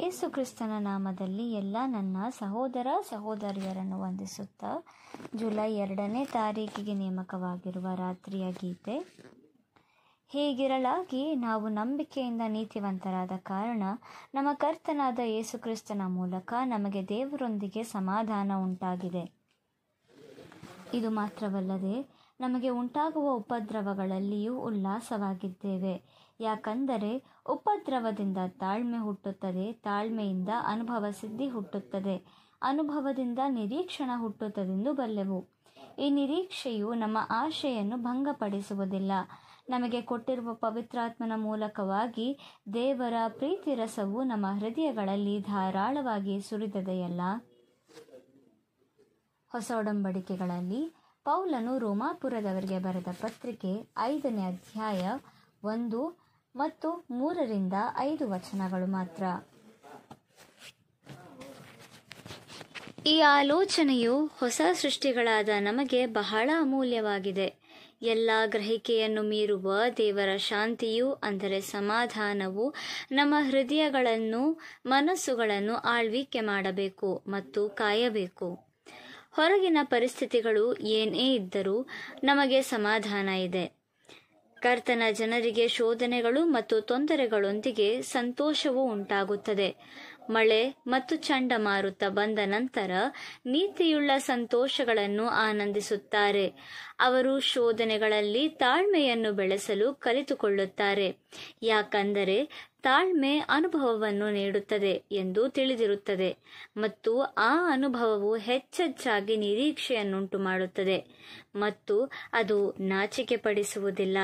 ಯೇಸು ಕ್ರಿಸ್ತನ ನಾಮದಲ್ಲಿ ಎಲ್ಲ ನನ್ನ ಸಹೋದರ ಸಹೋದರಿಯರನ್ನು ವಂದಿಸುತ್ತಾ ಜುಲೈ ಎರಡನೇ ತಾರೀಕಿಗೆ ನೇಮಕವಾಗಿರುವ ರಾತ್ರಿಯ ಗೀತೆ ಹೀಗಿರಲಾಗಿ ನಾವು ನಂಬಿಕೆಯಿಂದ ನೀತಿವಂತರಾದ ಕಾರಣ ನಮ್ಮ ಕರ್ತನಾದ ಯೇಸು ಕ್ರಿಸ್ತನ ಮೂಲಕ ನಮಗೆ ದೇವರೊಂದಿಗೆ ಸಮಾಧಾನ ಉಂಟಾಗಿದೆ ಇದು ಮಾತ್ರವಲ್ಲದೆ ನಮಗೆ ಉಂಟಾಗುವ ಉಪದ್ರವಗಳಲ್ಲಿಯೂ ಉಲ್ಲಾಸವಾಗಿದ್ದೇವೆ ಯಾಕಂದರೆ ಉಪದ್ರವದಿಂದ ತಾಳ್ಮೆ ಹುಟ್ಟುತ್ತದೆ ತಾಳ್ಮೆಯಿಂದ ಅನುಭವ ಸಿದ್ಧಿ ಹುಟ್ಟುತ್ತದೆ ಅನುಭವದಿಂದ ನಿರೀಕ್ಷಣ ಹುಟ್ಟುತ್ತದೆಂದು ಬಲ್ಲೆವು ಈ ನಿರೀಕ್ಷೆಯು ನಮ್ಮ ಆಶೆಯನ್ನು ಭಂಗಪಡಿಸುವುದಿಲ್ಲ ನಮಗೆ ಕೊಟ್ಟಿರುವ ಪವಿತ್ರಾತ್ಮನ ಮೂಲಕವಾಗಿ ದೇವರ ಪ್ರೀತಿ ರಸವು ನಮ್ಮ ಹೃದಯಗಳಲ್ಲಿ ಧಾರಾಳವಾಗಿ ಸುರಿದದೆಯಲ್ಲ ಹೊಸ ಒಡಂಬಡಿಕೆಗಳಲ್ಲಿ ಪೌಲನು ರೋಮಾಪುರದವರಿಗೆ ಬರೆದ ಪತ್ರಿಕೆ ಐದನೇ ಅಧ್ಯಾಯ ಒಂದು ಮತ್ತು ಮೂರರಿಂದ ಐದು ವಚನಗಳು ಮಾತ್ರ ಈ ಆಲೋಚನೆಯು ಹೊಸ ಸೃಷ್ಟಿಗಳಾದ ನಮಗೆ ಬಹಳ ಅಮೂಲ್ಯವಾಗಿದೆ ಎಲ್ಲ ಗ್ರಹಿಕೆಯನ್ನು ಮೀರುವ ದೇವರ ಶಾಂತಿಯು ಅಂದರೆ ಸಮಾಧಾನವು ನಮ್ಮ ಹೃದಯಗಳನ್ನು ಮನಸ್ಸುಗಳನ್ನು ಆಳ್ವಿಕೆ ಮಾಡಬೇಕು ಮತ್ತು ಕಾಯಬೇಕು ಹೊರಗಿನ ಪರಿಸ್ಥಿತಿಗಳು ಏನೇ ಇದ್ದರೂ ನಮಗೆ ಸಮಾಧಾನ ಇದೆ ಕರ್ತನ ಜನರಿಗೆ ಶೋಧನೆಗಳು ಮತ್ತು ತೊಂದರೆಗಳೊಂದಿಗೆ ಸಂತೋಷವೂ ಉಂಟಾಗುತ್ತದೆ ಮಳೆ ಮತ್ತು ಚಂಡಮಾರುತ ಬಂದ ನಂತರ ನೀತಿಯುಳ್ಳ ಸಂತೋಷಗಳನ್ನು ಆನಂದಿಸುತ್ತಾರೆ ಅವರು ಶೋಧನೆಗಳಲ್ಲಿ ತಾಳ್ಮೆಯನ್ನು ಬೆಳೆಸಲು ಕಲಿತುಕೊಳ್ಳುತ್ತಾರೆ ಯಾಕಂದರೆ ತಾಳ್ಮೆ ಅನುಭವವನ್ನು ನೀಡುತ್ತದೆ ಎಂದು ತಿಳಿದಿರುತ್ತದೆ ಮತ್ತು ಆ ಅನುಭವವು ಹೆಚ್ಚೆಚ್ಚಾಗಿ ನಿರೀಕ್ಷೆಯನ್ನುಂಟು ಮಾಡುತ್ತದೆ ಮತ್ತು ಅದು ನಾಚಿಕೆ ಪಡಿಸುವುದಿಲ್ಲ